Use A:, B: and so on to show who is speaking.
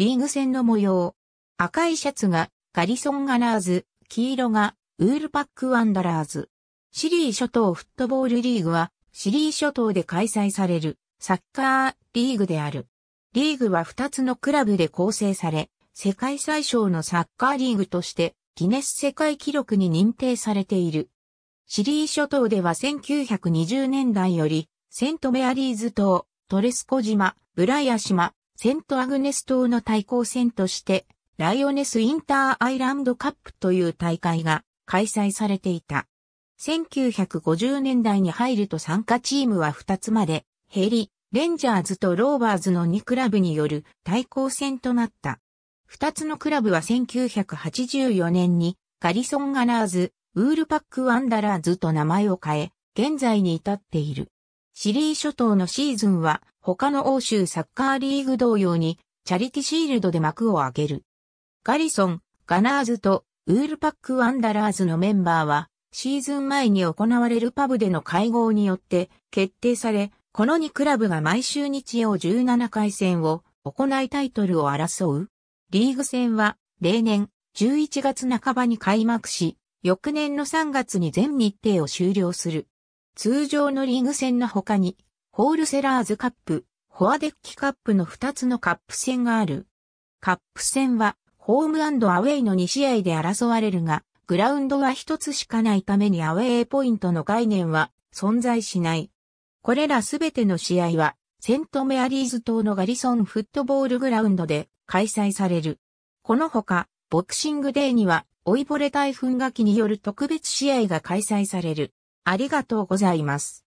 A: リーグ戦の模様。赤いシャツがガリソンガラーズ、黄色がウールパックワンダラーズ。シリー諸島フットボールリーグはシリー諸島で開催されるサッカーリーグである。リーグは2つのクラブで構成され、世界最小のサッカーリーグとしてギネス世界記録に認定されている。シリー諸島では1920年代よりセントメアリーズ島、トレスコ島、ブライア島、セントアグネス島の対抗戦として、ライオネスインターアイランドカップという大会が開催されていた。1950年代に入ると参加チームは2つまでヘリ、レンジャーズとローバーズの2クラブによる対抗戦となった。2つのクラブは1984年にガリソンガナーズ、ウールパックワンダラーズと名前を変え、現在に至っている。シリー諸島のシーズンは他の欧州サッカーリーグ同様にチャリティシールドで幕を開ける。ガリソン、ガナーズとウールパックワンダラーズのメンバーはシーズン前に行われるパブでの会合によって決定され、この2クラブが毎週日曜17回戦を行いタイトルを争う。リーグ戦は例年11月半ばに開幕し、翌年の3月に全日程を終了する。通常のリーグ戦の他に、ホールセラーズカップ、ホアデッキカップの2つのカップ戦がある。カップ戦は、ホームアウェイの2試合で争われるが、グラウンドは1つしかないためにアウェイポイントの概念は存在しない。これらすべての試合は、セントメアリーズ島のガリソンフットボールグラウンドで開催される。このほか、ボクシングデーには、老いぼれ台風が器による特別試合が開催される。ありがとうございます。